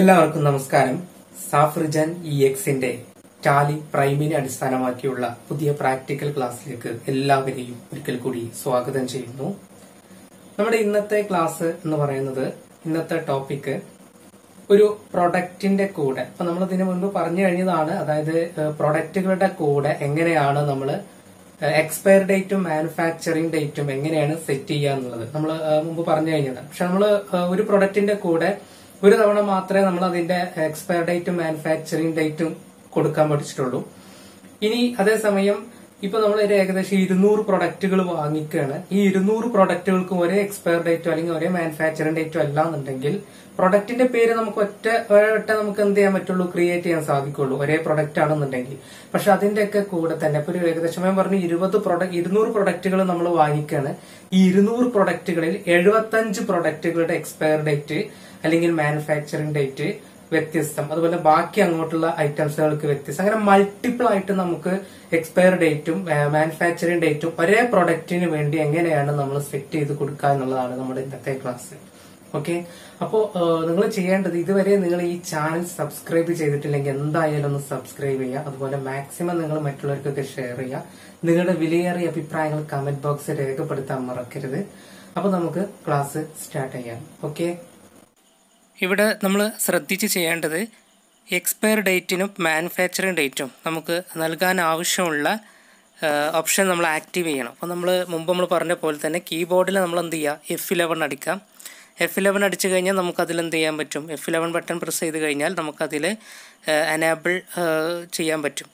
എല്ലാവർക്കും നമസ്കാരം സാഫ്രിജൻ ഇ e എക്സിന്റെ ടാലി പ്രൈമിനെ അടിസ്ഥാനമാക്കിയുള്ള പുതിയ പ്രാക്ടിക്കൽ ക്ലാസ്സിലേക്ക് എല്ലാവരെയും ഒരിക്കൽ കൂടി സ്വാഗതം ചെയ്യുന്നു നമ്മുടെ ഇന്നത്തെ ക്ലാസ് എന്ന് പറയുന്നത് ഇന്നത്തെ ടോപ്പിക്ക് ഒരു പ്രൊഡക്റ്റിന്റെ കൂടെ അപ്പൊ നമ്മൾ ഇതിനു മുൻപ് പറഞ്ഞു കഴിഞ്ഞതാണ് അതായത് പ്രൊഡക്റ്റുകളുടെ കൂടെ എങ്ങനെയാണ് നമ്മൾ എക്സ്പയർ ഡേറ്റും മാനുഫാക്ചറിങ് ഡേറ്റും എങ്ങനെയാണ് സെറ്റ് ചെയ്യുക എന്നുള്ളത് നമ്മൾ മുമ്പ് പറഞ്ഞു കഴിഞ്ഞതാണ് പക്ഷെ നമ്മൾ ഒരു പ്രൊഡക്റ്റിന്റെ കൂടെ ഒരു തവണ മാത്രമേ നമ്മൾ അതിന്റെ എക്സ്പയർ ഡേറ്റും മാനുഫാക്ചറിംഗ് ഡേറ്റും കൊടുക്കാൻ പഠിച്ചിട്ടുള്ളൂ ഇനി അതേസമയം ഇപ്പൊ നമ്മൾ ഒരു ഏകദേശം ഇരുന്നൂറ് പ്രൊഡക്റ്റുകൾ വാങ്ങിക്കുകയാണ് ഈ ഇരുന്നൂറ് പ്രൊഡക്റ്റുകൾക്കും ഒരേ എക്സ്പയർ ഡേറ്റോ അല്ലെങ്കിൽ ഒരേ മാനുഫാക്ചറിംഗ് ഡേറ്റോ എന്നുണ്ടെങ്കിൽ പ്രൊഡക്റ്റിന്റെ പേര് നമുക്ക് ഒറ്റ ഒറ്റ നമുക്ക് എന്ത് ചെയ്യാൻ പറ്റുള്ളൂ ക്രിയേറ്റ് ചെയ്യാൻ സാധിക്കുള്ളൂ ഒരേ പ്രൊഡക്റ്റ് ആണെന്നുണ്ടെങ്കിൽ പക്ഷെ ഒക്കെ കൂടെ തന്നെ ഇപ്പൊ ഒരു ഏകദേശം ഞാൻ പറഞ്ഞു ഇരുപത് പ്രൊഡക്റ്റ് ഇരുന്നൂറ് പ്രൊഡക്റ്റുകൾ നമ്മൾ വാങ്ങിക്കുകയാണ് ഈ ഇരുന്നൂറ് പ്രൊഡക്റ്റുകളിൽ എഴുപത്തഞ്ച് പ്രൊഡക്റ്റുകളുടെ എക്സ്പയർ ഡേറ്റ് അല്ലെങ്കിൽ മാനുഫാക്ചറിംഗ് ഡേറ്റ് വ്യത്യസ്തം അതുപോലെ ബാക്കി അങ്ങോട്ടുള്ള ഐറ്റംസുകൾക്ക് വ്യത്യസ്തം അങ്ങനെ മൾട്ടിപ്പിൾ ആയിട്ട് നമുക്ക് എക്സ്പയർ ഡേറ്റും മാനുഫാക്ചറിംഗ് ഡേറ്റും ഒരേ പ്രൊഡക്റ്റിന് വേണ്ടി എങ്ങനെയാണ് നമ്മൾ സെറ്റ് ചെയ്ത് കൊടുക്കുക എന്നുള്ളതാണ് നമ്മുടെ ഇന്നത്തെ ക്ലാസ് ഓക്കെ അപ്പോ നിങ്ങൾ ചെയ്യേണ്ടത് ഇതുവരെ നിങ്ങൾ ഈ ചാനൽ സബ്സ്ക്രൈബ് ചെയ്തിട്ടില്ലെങ്കിൽ എന്തായാലും ഒന്ന് സബ്സ്ക്രൈബ് ചെയ്യുക അതുപോലെ മാക്സിമം നിങ്ങൾ മറ്റുള്ളവർക്കൊക്കെ ഷെയർ ചെയ്യുക നിങ്ങളുടെ വിലയേറിയ അഭിപ്രായങ്ങൾ കമന്റ് ബോക്സിൽ രേഖപ്പെടുത്താൻ മറക്കരുത് അപ്പോൾ നമുക്ക് ക്ലാസ് സ്റ്റാർട്ട് ചെയ്യാം ഓക്കെ ഇവിടെ നമ്മൾ ശ്രദ്ധിച്ച് ചെയ്യേണ്ടത് എക്സ്പയർ ഡേറ്റിനും മാനുഫാക്ചറിങ് ഡേറ്റും നമുക്ക് നൽകാൻ ആവശ്യമുള്ള ഓപ്ഷൻ നമ്മൾ ആക്റ്റീവ് ചെയ്യണം അപ്പോൾ നമ്മൾ മുമ്പ് നമ്മൾ പറഞ്ഞ പോലെ തന്നെ കീബോർഡിൽ നമ്മൾ എന്ത് ചെയ്യുക എഫ് ഇലവൺ അടിക്കാം എഫ് ഇലവൻ അടിച്ചു കഴിഞ്ഞാൽ നമുക്കതിൽ എന്ത് ചെയ്യാൻ പറ്റും എഫ് ഇലവൻ ബട്ടൺ പ്രസ് ചെയ്ത് കഴിഞ്ഞാൽ നമുക്കതിൽ എനാബിൾ ചെയ്യാൻ പറ്റും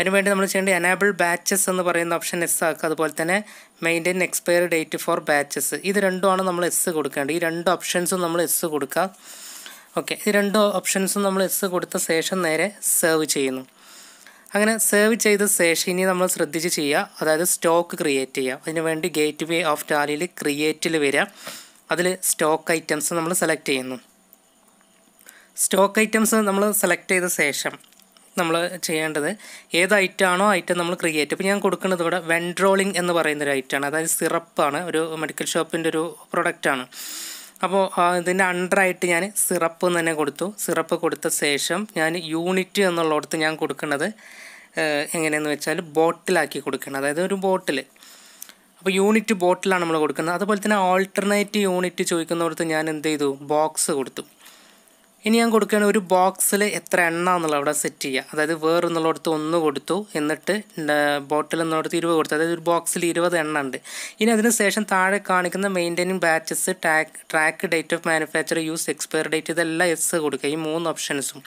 അതിനുവേണ്ടി നമ്മൾ ചെയ്യേണ്ടത് എനാബിൾ ബാച്ചസ് എന്ന് പറയുന്ന ഓപ്ഷൻ എസ് ആക്കുക അതുപോലെ തന്നെ maintain expiry date for batches ഇത് രണ്ടുമാണ് നമ്മൾ എസ് കൊടുക്കേണ്ടത് ഈ രണ്ട് ഓപ്ഷൻസും നമ്മൾ എസ് കൊടുക്കുക ഓക്കെ ഈ രണ്ട് ഓപ്ഷൻസും നമ്മൾ എസ് കൊടുത്ത ശേഷം നേരെ സേവ് ചെയ്യുന്നു അങ്ങനെ സേവ് ചെയ്ത ശേഷം ഇനി നമ്മൾ ശ്രദ്ധിച്ച് ചെയ്യുക അതായത് സ്റ്റോക്ക് ക്രിയേറ്റ് ചെയ്യുക അതിനുവേണ്ടി ഗേറ്റ് വേ ഓഫ് ടാലിയിൽ ക്രിയേറ്റിൽ വരിക അതിൽ സ്റ്റോക്ക് ഐറ്റംസ് നമ്മൾ സെലക്ട് ചെയ്യുന്നു സ്റ്റോക്ക് ഐറ്റംസ് നമ്മൾ സെലക്ട് ചെയ്ത ശേഷം നമ്മൾ ചെയ്യേണ്ടത് ഏത് ഐറ്റമാണോ ഐറ്റം നമ്മൾ ക്രിയേറ്റ് ഇപ്പോൾ ഞാൻ കൊടുക്കുന്നത് ഇവിടെ വെൻഡ്രോളിംഗ് എന്ന് പറയുന്ന ഒരു ഐറ്റമാണ് അതായത് സിറപ്പാണ് ഒരു മെഡിക്കൽ ഷോപ്പിൻ്റെ ഒരു പ്രൊഡക്റ്റാണ് അപ്പോൾ ഇതിൻ്റെ അണ്ടറായിട്ട് ഞാൻ സിറപ്പ് തന്നെ കൊടുത്തു സിറപ്പ് കൊടുത്ത ശേഷം ഞാൻ യൂണിറ്റ് എന്നുള്ളടത്ത് ഞാൻ കൊടുക്കുന്നത് എങ്ങനെയെന്ന് വെച്ചാൽ ബോട്ടിലാക്കി കൊടുക്കണം അതായത് ഒരു ബോട്ടിൽ അപ്പോൾ യൂണിറ്റ് ബോട്ടിലാണ് നമ്മൾ കൊടുക്കുന്നത് അതുപോലെ തന്നെ ആൾട്ടർനേറ്റീവ് യൂണിറ്റ് ചോദിക്കുന്നിടത്ത് ഞാൻ എന്ത് ചെയ്തു ബോക്സ് കൊടുത്തു ഇനി ഞാൻ കൊടുക്കുകയാണ് ഒരു ബോക്സിൽ എത്ര എണ്ണ എന്നുള്ളത് അവിടെ സെറ്റ് ചെയ്യുക അതായത് വേറെ എന്നുള്ളിടത്ത് ഒന്ന് കൊടുത്തു എന്നിട്ട് ബോട്ടിൽ എന്നുള്ളിടത്ത് ഇരുപത് കൊടുത്തു അതായത് ഒരു ബോക്സിൽ ഇരുപത് എണ്ണ ഉണ്ട് ഇനി അതിന് ശേഷം താഴെ കാണിക്കുന്ന maintaining batches track track date of manufacture use expire date ഇതെല്ലാം എസ് കൊടുക്കുക ഈ മൂന്ന് ഓപ്ഷൻസും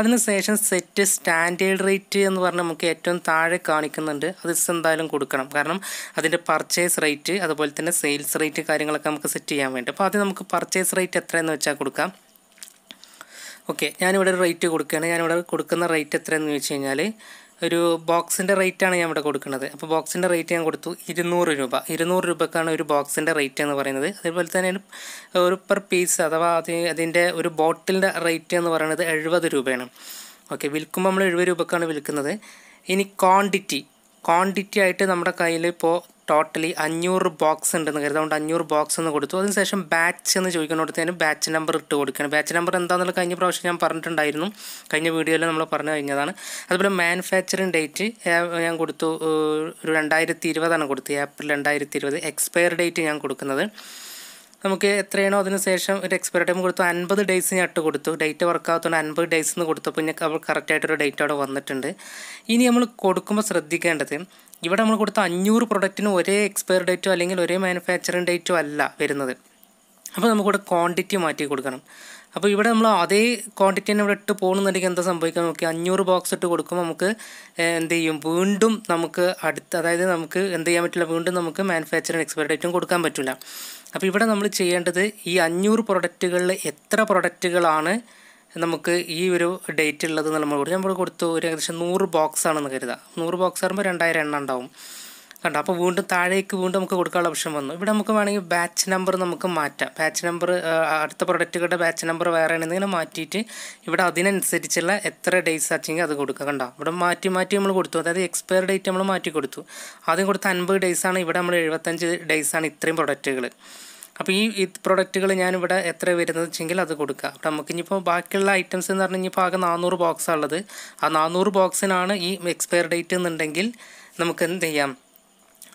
അതിനുശേഷം സെറ്റ് സ്റ്റാൻഡേർഡ് റേറ്റ് എന്ന് പറഞ്ഞാൽ നമുക്ക് ഏറ്റവും താഴെ കാണിക്കുന്നുണ്ട് അത് എന്തായാലും കൊടുക്കണം കാരണം അതിൻ്റെ പർച്ചേസ് റേറ്റ് അതുപോലെ തന്നെ സെയിൽസ് റേറ്റ് കാര്യങ്ങളൊക്കെ നമുക്ക് സെറ്റ് ചെയ്യാൻ വേണ്ടി അപ്പോൾ ആദ്യം നമുക്ക് പർച്ചേസ് റേറ്റ് എത്രയെന്ന് വെച്ചാൽ കൊടുക്കാം ഓക്കെ ഞാനിവിടെ ഒരു റേറ്റ് കൊടുക്കുകയാണ് ഞാനിവിടെ കൊടുക്കുന്ന റേറ്റ് എത്രയെന്ന് ചോദിച്ചു കഴിഞ്ഞാൽ ഒരു ബോക്സിൻ്റെ റേറ്റാണ് ഞാൻ ഇവിടെ കൊടുക്കുന്നത് അപ്പോൾ ബോക്സിൻ്റെ റേറ്റ് ഞാൻ കൊടുത്തു ഇരുന്നൂറ് രൂപ ഇരുന്നൂറ് രൂപക്കാണ് ഒരു ബോക്സിൻ്റെ റേറ്റ് എന്ന് പറയുന്നത് അതേപോലെ തന്നെ ഒരു പെർ പീസ് അഥവാ അത് അതിൻ്റെ ഒരു ബോട്ടിലിൻ്റെ റേറ്റ് എന്ന് പറയുന്നത് എഴുപത് രൂപയാണ് ഓക്കെ വിൽക്കുമ്പോൾ നമ്മൾ എഴുപത് രൂപക്കാണ് വിൽക്കുന്നത് ഇനി ക്വാണ്ടിറ്റി ക്വാണ്ടിറ്റി ആയിട്ട് നമ്മുടെ കയ്യിൽ ഇപ്പോൾ ടോട്ടലി അഞ്ഞൂറ് ബോക്സ് ഉണ്ടെന്ന് കരുതും അതുകൊണ്ട് അഞ്ഞൂറ് ബോക്സ് എന്ന് കൊടുത്തു അതിനുശേഷം ബാച്ച് എന്ന് ചോദിക്കുന്നിടത്തേന് ബാച്ച് നമ്പർ ഇട്ട് കൊടുക്കണം ബാച്ച് നമ്പർ എന്താണെന്നുള്ള കഴിഞ്ഞ പ്രാവശ്യം ഞാൻ പറഞ്ഞിട്ടുണ്ടായിരുന്നു കഴിഞ്ഞ വീഡിയോയിൽ നമ്മൾ പറഞ്ഞു കഴിഞ്ഞതാണ് അതുപോലെ മാനുഫാക്ചറിങ് ഡേറ്റ് ഞാൻ കൊടുത്തു ഒരു രണ്ടായിരത്തി ഇരുപതാണ് കൊടുത്തത് ഏപ്രിൽ രണ്ടായിരത്തി ഇരുപത് എക്സ്പയർ ഡേറ്റ് ഞാൻ കൊടുക്കുന്നത് നമുക്ക് എത്രയാണോ അതിന് ശേഷം ഒരു എക്സ്പയർ ടൈം കൊടുത്തു അൻപത് ഡേയ്സ് ഞാൻ ഇട്ട് കൊടുത്തു ഡേറ്റ് വർക്കാകത്തോണ്ട് അൻപത് ഡേയ്സ് എന്ന് കൊടുത്തപ്പോൾ ഞാൻ കറക്റ്റായിട്ടൊരു ഡേറ്റ് അവിടെ വന്നിട്ടുണ്ട് ഇനി നമ്മൾ കൊടുക്കുമ്പോൾ ശ്രദ്ധിക്കേണ്ടത് ഇവിടെ നമ്മൾ കൊടുത്ത അഞ്ഞൂറ് പ്രൊഡക്റ്റിന് ഒരേ എക്സ്പയർ ഡേറ്റോ അല്ലെങ്കിൽ ഒരേ മാനുഫാക്ചറിങ് ഡേറ്റോ അല്ല വരുന്നത് അപ്പോൾ നമുക്കിവിടെ ക്വാണ്ടിറ്റി മാറ്റി കൊടുക്കണം അപ്പോൾ ഇവിടെ നമ്മൾ അതേ ക്വാണ്ടിറ്റി തന്നെ ഇവിടെ ഇട്ട് പോകുന്നുണ്ടെങ്കിൽ എന്താ സംഭവിക്കുക നമുക്ക് അഞ്ഞൂറ് ബോക്സ് ഇട്ട് കൊടുക്കുമ്പോൾ നമുക്ക് എന്ത് ചെയ്യും വീണ്ടും നമുക്ക് അടുത്ത് അതായത് നമുക്ക് എന്ത് ചെയ്യാൻ പറ്റില്ല വീണ്ടും നമുക്ക് മാനുഫാക്ചറിങ് എക്സ്പയർ ഡേറ്റും കൊടുക്കാൻ പറ്റില്ല അപ്പോൾ ഇവിടെ നമ്മൾ ചെയ്യേണ്ടത് ഈ അഞ്ഞൂറ് പ്രൊഡക്റ്റുകളിൽ എത്ര പ്രൊഡക്റ്റുകളാണ് നമുക്ക് ഈ ഒരു ഡേറ്റ് ഉള്ളത് നമ്മൾ കൊടുത്തു നമ്മൾ കൊടുത്തു ഒരു ഏകദേശം നൂറ് ബോക്സ് ആണെന്ന് കരുതാം നൂറ് ബോക്സ് ആകുമ്പോൾ രണ്ടായിരം എണ്ണം ഉണ്ടാവും കണ്ടോ അപ്പോൾ വീണ്ടും താഴേക്ക് വീണ്ടും നമുക്ക് കൊടുക്കാനുള്ള ഓപ്ഷൻ വന്നു ഇവിടെ നമുക്ക് വേണമെങ്കിൽ ബാച്ച് നമ്പർ നമുക്ക് മാറ്റാം ബാച്ച് നമ്പർ അടുത്ത പ്രൊഡക്റ്റുകളുടെ ബാച്ച് നമ്പർ വേറെ ആണെന്നിങ്ങനെ മാറ്റിയിട്ട് ഇവിടെ അതിനനുസരിച്ചുള്ള എത്ര ഡേയ്സ് ആച്ചെങ്കിൽ അത് കൊടുക്കുക കണ്ടോ ഇവിടെ മാറ്റി മാറ്റി നമ്മൾ കൊടുത്തു അതായത് എക്സ്പയർ ഡേറ്റ് നമ്മൾ മാറ്റി കൊടുത്തു ആദ്യം കൊടുത്ത അൻപത് ഡേയ്സാണ് ഇവിടെ നമ്മൾ എഴുപത്തഞ്ച് ഡേയ്സാണ് ഇത്രയും പ്രൊഡക്റ്റുകൾ അപ്പോൾ ഈ ഈ പ്രൊഡക്റ്റുകൾ ഞാനിവിടെ എത്ര വരുന്നത് വെച്ചെങ്കിൽ അത് കൊടുക്കുക അപ്പോൾ ഇനിയിപ്പോൾ ബാക്കിയുള്ള ഐറ്റംസ് എന്ന് പറഞ്ഞു ഇപ്പോൾ ആകെ നാനൂറ് ബോക്സാണ് ഉള്ളത് ആ നാനൂറ് ബോക്സിനാണ് ഈ എക്സ്പയർ ഡേറ്റ് എന്നുണ്ടെങ്കിൽ നമുക്ക് എന്ത് ചെയ്യാം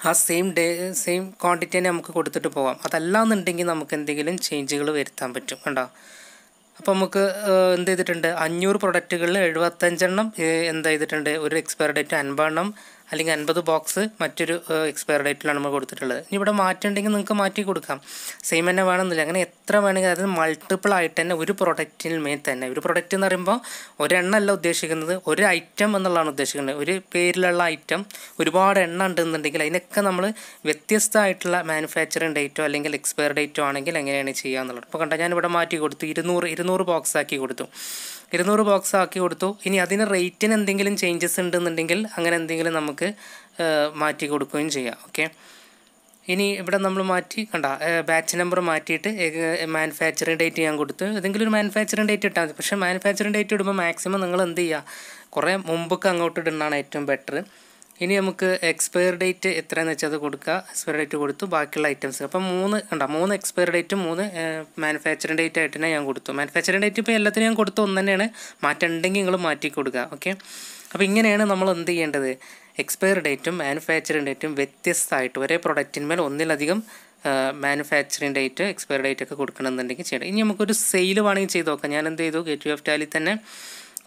ആ സെയിം ഡേ സെയിം ക്വാണ്ടിറ്റി തന്നെ നമുക്ക് കൊടുത്തിട്ട് പോകാം അതല്ല എന്നുണ്ടെങ്കിൽ നമുക്ക് എന്തെങ്കിലും ചേഞ്ചുകൾ വരുത്താൻ പറ്റും കണ്ടോ അപ്പോൾ നമുക്ക് എന്ത് ചെയ്തിട്ടുണ്ട് അഞ്ഞൂറ് പ്രൊഡക്റ്റുകളിൽ എഴുപത്തഞ്ചെണ്ണം എന്ത് ചെയ്തിട്ടുണ്ട് ഒരു എക്സ്പയർ ഡേറ്റ് അൻപതെണ്ണം അല്ലെങ്കിൽ അൻപത് ബോക്സ് മറ്റൊരു എക്സ്പയർ ഡേറ്റിലാണ് നമ്മൾ കൊടുത്തിട്ടുള്ളത് ഇനി ഇവിടെ മാറ്റുണ്ടെങ്കിൽ നിങ്ങൾക്ക് മാറ്റി കൊടുക്കാം സെയിം തന്നെ വേണമെന്നില്ല അങ്ങനെ എത്ര വേണമെങ്കിൽ അതായത് മൾട്ടിപ്പിൾ ആയിട്ട് തന്നെ ഒരു പ്രൊഡക്റ്റിന് മേൽ തന്നെ ഒരു പ്രൊഡക്റ്റ് എന്ന് പറയുമ്പോൾ ഒരെണ്ണമല്ല ഉദ്ദേശിക്കുന്നത് ഒരു ഐറ്റം എന്നുള്ളതാണ് ഉദ്ദേശിക്കുന്നത് ഒരു പേരിലുള്ള ഐറ്റം ഒരുപാട് എണ്ണ ഉണ്ടെന്നുണ്ടെങ്കിൽ അതിനൊക്കെ നമ്മൾ വ്യത്യസ്തമായിട്ടുള്ള മാനുഫാക്ചറിങ് ഡേറ്റോ അല്ലെങ്കിൽ എക്സ്പയർ ഡേറ്റോ ആണെങ്കിൽ എങ്ങനെയാണ് ചെയ്യുക എന്നുള്ളത് ഇപ്പോൾ കണ്ടാൽ ഞാനിവിടെ മാറ്റി കൊടുത്തു ഇരുന്നൂറ് ഇരുന്നൂറ് ബോക്സ് ആക്കി കൊടുത്തു ഇരുന്നൂറ് ബോക്സ് ആക്കി കൊടുത്തു ഇനി അതിന് റേറ്റിന് എന്തെങ്കിലും ചേഞ്ചസ് ഉണ്ടെന്നുണ്ടെങ്കിൽ അങ്ങനെ എന്തെങ്കിലും നമുക്ക് മാറ്റി കൊടുക്കുകയും ചെയ്യാം ഓക്കെ ഇനി ഇവിടെ നമ്മൾ മാറ്റി കണ്ട ബാച്ച് നമ്പർ മാറ്റിയിട്ട് മാനുഫാക്ചറിങ് ഡേറ്റ് ഞാൻ കൊടുത്തു ഏതെങ്കിലും ഒരു മാനുഫാക്ചറിങ് ഡേറ്റ് ഇട്ടാൽ മതി പക്ഷേ മാനുഫാക്ചറിങ് ഡേറ്റ് ഇടുമ്പോൾ മാക്സിമം നിങ്ങൾ എന്ത് ചെയ്യുക കുറേ മുമ്പൊക്കെ അങ്ങോട്ട് ഇടുന്നതാണ് ഏറ്റവും ബെറ്റർ ഇനി നമുക്ക് എക്സ്പയർ ഡേറ്റ് എത്രയെന്ന് വെച്ചാൽ അത് കൊടുക്കുക എക്സ്പയർ ഡേറ്റ് കൊടുത്തു ബാക്കിയുള്ള ഐറ്റംസ് അപ്പം മൂന്ന് കണ്ട മൂന്ന് എക്സ്പയർ ഡേറ്റും മൂന്ന് മാനുഫാക്ചറിംഗ് ഡേറ്റ് ആയിട്ട് തന്നെ ഞാൻ കൊടുത്തു മാനുഫാക്ചറിംഗ് ഡേറ്റ് ഇപ്പോൾ എല്ലാത്തിനും ഞാൻ കൊടുത്തു ഒന്ന് തന്നെയാണ് മാറ്റമുണ്ടെങ്കിൽ നിങ്ങൾ മാറ്റി കൊടുക്കുക ഓക്കെ അപ്പോൾ ഇങ്ങനെയാണ് നമ്മൾ എന്ത് ചെയ്യേണ്ടത് എക്സ്പയർ ഡേറ്റും മാനുഫാക്ചറിംഗ് ഡേറ്റും വ്യത്യസ്തമായിട്ട് ഒരേ പ്രൊഡക്റ്റിന്മേൽ ഒന്നിലധികം മാനുഫാക്ചറിംഗ് ഡേറ്റ് എക്സ്പയർ ഡേറ്റ് ഒക്കെ കൊടുക്കണമെന്നുണ്ടെങ്കിൽ ചെയ്യണം ഇനി നമുക്കൊരു സെയിൽ വേണമെങ്കിൽ ചെയ്ത് നോക്കാം ഞാൻ എന്ത് ചെയ്തു ഗേറ്റ് വേ ഓഫ് ടാലി തന്നെ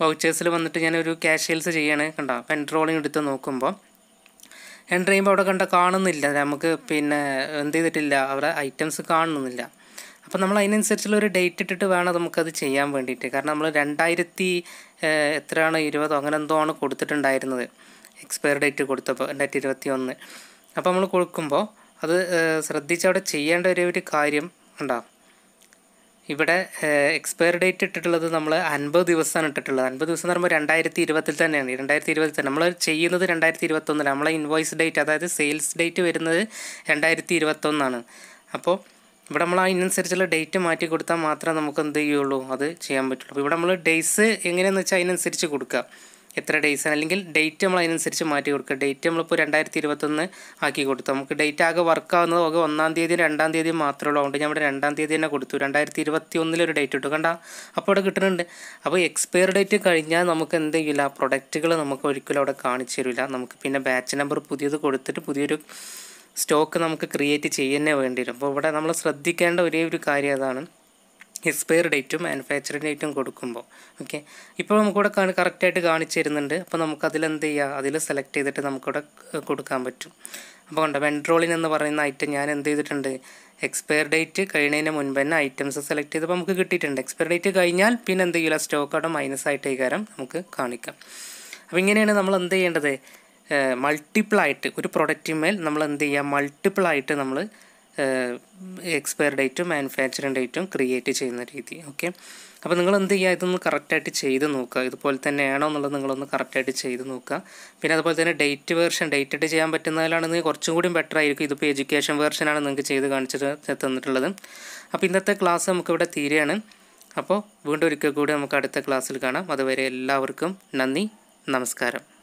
വൗച്ചേഴ്സിൽ വന്നിട്ട് ഞാനൊരു ക്യാഷ്യേൽസ് ചെയ്യാണ് കണ്ട പെൻ റോളിങ് എടുത്ത് നോക്കുമ്പോൾ എൻ്റർ ചെയ്യുമ്പോൾ അവിടെ കണ്ട കാണുന്നില്ല നമുക്ക് പിന്നെ എന്ത് ചെയ്തിട്ടില്ല അവിടെ ഐറ്റംസ് കാണുന്നില്ല അപ്പോൾ നമ്മൾ അതിനനുസരിച്ചുള്ള ഒരു ഡേറ്റ് ഇട്ടിട്ട് വേണം നമുക്കത് ചെയ്യാൻ വേണ്ടിയിട്ട് കാരണം നമ്മൾ രണ്ടായിരത്തി എത്രയാണ് ഇരുപതോ അങ്ങനെ എന്തോ ആണ് കൊടുത്തിട്ടുണ്ടായിരുന്നത് എക്സ്പയർ ഡേറ്റ് കൊടുത്തപ്പോൾ രണ്ടായിരത്തി ഇരുപത്തി ഒന്ന് അപ്പോൾ നമ്മൾ കൊടുക്കുമ്പോൾ അത് ശ്രദ്ധിച്ച് അവിടെ ചെയ്യേണ്ട ഒരു ഒരു കാര്യം ഉണ്ടാകും ഇവിടെ എക്സ്പയറി ഡേറ്റ് ഇട്ടിട്ടുള്ളത് നമ്മൾ അൻപത് ദിവസമാണ് ഇട്ടിട്ടുള്ളത് അൻപത് ദിവസം എന്ന് പറയുമ്പോൾ രണ്ടായിരത്തി ഇരുപത്തിൽ തന്നെയാണ് രണ്ടായിരത്തി ഇരുപത്തിൽ തന്നെ നമ്മൾ ചെയ്യുന്നത് രണ്ടായിരത്തി ഇരുപത്തൊന്നിൽ നമ്മളെ ഇൻവോയ്സ് ഡേറ്റ് അതായത് സെയിൽസ് ഡേറ്റ് വരുന്നത് രണ്ടായിരത്തി ഇരുപത്തൊന്നാണ് അപ്പോൾ ഇവിടെ നമ്മൾ അതിനനുസരിച്ചുള്ള ഡേറ്റ് മാറ്റി കൊടുത്താൽ മാത്രമേ നമുക്ക് എന്ത് ചെയ്യുള്ളൂ അത് ചെയ്യാൻ പറ്റുള്ളൂ അപ്പോൾ ഇവിടെ നമ്മൾ ഡേയ്സ് എങ്ങനെയാണെന്ന് വെച്ചാൽ അതിനനുസരിച്ച് കൊടുക്കുക എത്ര ഡേയ്സ് ആണ് അല്ലെങ്കിൽ ഡേറ്റ് നമ്മൾ അതിനനുസരിച്ച് മാറ്റി കൊടുക്കുക ഡേറ്റ് നമ്മളിപ്പോൾ രണ്ടായിരത്തി ഇരുപത്തൊന്ന് ആക്കി കൊടുത്തു നമുക്ക് ഡേറ്റ് ആകെ വർക്ക് ആവുന്നത് ഒക്കെ ഒന്നാം തീയതി രണ്ടാം തീയതി മാത്രമേ ഉള്ളൂ അതുകൊണ്ട് ഞാൻ ഇവിടെ രണ്ടാം തീയതി തന്നെ കൊടുത്തു രണ്ടായിരത്തി ഇരുപത്തി ഒന്നിലൊരു ഡേറ്റ് ഇട്ടു കണ്ട അപ്പോൾ അവിടെ കിട്ടുന്നുണ്ട് അപ്പോൾ എക്സ്പയർ ഡേറ്റ് കഴിഞ്ഞാൽ നമുക്ക് എന്തെങ്കിലും ചെയ്യില്ല പ്രൊഡക്റ്റുകൾ നമുക്ക് ഒരിക്കലും അവിടെ കാണിച്ചു തരില്ല നമുക്ക് പിന്നെ ബാച്ച് നമ്പർ പുതിയത് കൊടുത്തിട്ട് പുതിയൊരു സ്റ്റോക്ക് നമുക്ക് ക്രിയേറ്റ് ചെയ്യുന്നേ വേണ്ടി വരും അപ്പോൾ ഇവിടെ നമ്മൾ ശ്രദ്ധിക്കേണ്ട ഒരേ ഒരു കാര്യം അതാണ് എക്സ്പയർ ഡേറ്റും മാനുഫാക്ചറിങ് ഡേറ്റും കൊടുക്കുമ്പോൾ ഓക്കെ ഇപ്പോൾ നമുക്കിവിടെ കാണി കറക്റ്റായിട്ട് കാണിച്ചു തരുന്നുണ്ട് അപ്പോൾ നമുക്കതിൽ എന്ത് ചെയ്യുക അതിൽ സെലക്ട് ചെയ്തിട്ട് നമുക്കിവിടെ കൊടുക്കാൻ പറ്റും അപ്പോൾ കണ്ടോ വെൻട്രോളിൻ എന്ന് പറയുന്ന ഐറ്റം ഞാൻ എന്ത് ചെയ്തിട്ടുണ്ട് എക്സ്പയർ ഡേറ്റ് കഴിയുന്നതിന് മുൻപ് തന്നെ ഐറ്റംസ് സെലക്ട് ചെയ്തപ്പോൾ നമുക്ക് കിട്ടിയിട്ടുണ്ട് എക്സ്പയർ ഡേറ്റ് കഴിഞ്ഞാൽ പിന്നെ എന്ത് ചെയ്യില്ല സ്റ്റോക്ക് അവിടെ മൈനസ് ആയിട്ട് കൈകാരം നമുക്ക് കാണിക്കാം അപ്പോൾ ഇങ്ങനെയാണ് നമ്മൾ എന്ത് ചെയ്യേണ്ടത് മൾട്ടിപ്പിൾ ആയിട്ട് ഒരു പ്രൊഡക്റ്റിന്മേൽ നമ്മൾ എന്ത് ചെയ്യുക മൾട്ടിപ്പിൾ ആയിട്ട് നമ്മൾ എക്സ്പയർ ഡേറ്റും മാനുഫാക്ചറിങ് ഡേറ്റും ക്രിയേറ്റ് ചെയ്യുന്ന രീതി ഓക്കെ അപ്പോൾ നിങ്ങൾ എന്ത് ചെയ്യുക ഇതൊന്ന് കറക്റ്റായിട്ട് ചെയ്ത് നോക്കുക ഇതുപോലെ തന്നെയാണോ എന്നുള്ളത് നിങ്ങളൊന്ന് കറക്റ്റായിട്ട് ചെയ്ത് നോക്കുക പിന്നെ അതുപോലെ തന്നെ ഡേറ്റ് വേർഷൻ ഡേറ്റഡ് ചെയ്യാൻ പറ്റുന്നതിലാണെങ്കിൽ കുറച്ചും കൂടി ബെറ്റർ ആയിരിക്കും ഇതിപ്പോൾ എഡ്യൂക്കേഷൻ വേർഷനാണ് നിങ്ങൾക്ക് ചെയ്ത് കാണിച്ചിട്ട് തന്നിട്ടുള്ളത് അപ്പോൾ ഇന്നത്തെ ക്ലാസ് നമുക്കിവിടെ തീരെയാണ് അപ്പോൾ വീണ്ടും ഒരിക്കൽ കൂടി നമുക്ക് അടുത്ത ക്ലാസ്സിൽ കാണാം അതുവരെ എല്ലാവർക്കും നന്ദി നമസ്കാരം